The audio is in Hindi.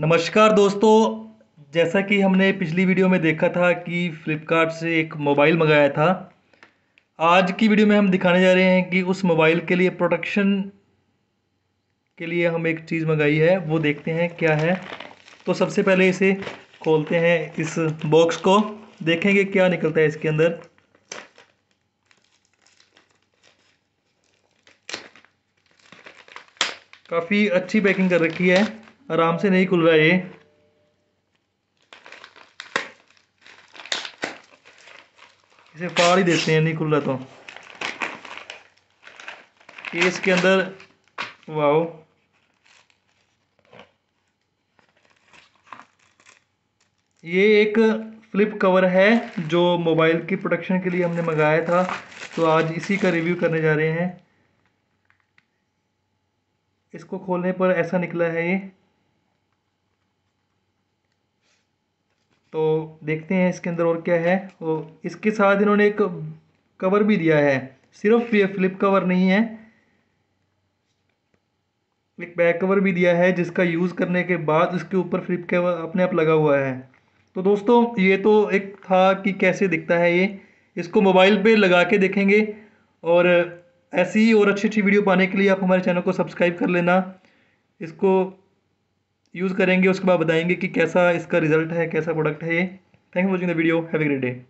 नमस्कार दोस्तों जैसा कि हमने पिछली वीडियो में देखा था कि फ़्लिपकार्ट से एक मोबाइल मंगाया था आज की वीडियो में हम दिखाने जा रहे हैं कि उस मोबाइल के लिए प्रोटेक्शन के लिए हम एक चीज़ मंगाई है वो देखते हैं क्या है तो सबसे पहले इसे खोलते हैं इस बॉक्स को देखेंगे क्या निकलता है इसके अंदर काफ़ी अच्छी पैकिंग कर रखी है आराम से नहीं खुल रहा ये इसे फाड़ ही देते हैं नहीं खुल रहा तो ये इसके अंदर वाओ ये एक फ्लिप कवर है जो मोबाइल की प्रोडक्शन के लिए हमने मंगाया था तो आज इसी का रिव्यू करने जा रहे हैं इसको खोलने पर ऐसा निकला है ये तो देखते हैं इसके अंदर और क्या है तो इसके साथ इन्होंने एक कवर भी दिया है सिर्फ ये फ्लिप कवर नहीं है एक बैक कवर भी दिया है जिसका यूज़ करने के बाद उसके ऊपर फ्लिप कवर अपने आप लगा हुआ है तो दोस्तों ये तो एक था कि कैसे दिखता है ये इसको मोबाइल पे लगा के देखेंगे और ऐसी और अच्छी अच्छी वीडियो पाने के लिए आप हमारे चैनल को सब्सक्राइब कर लेना इसको यूज़ करेंगे उसके बाद बताएंगे कि कैसा इसका रिजल्ट है कैसा प्रोडक्ट है ये thank you watching the video have great day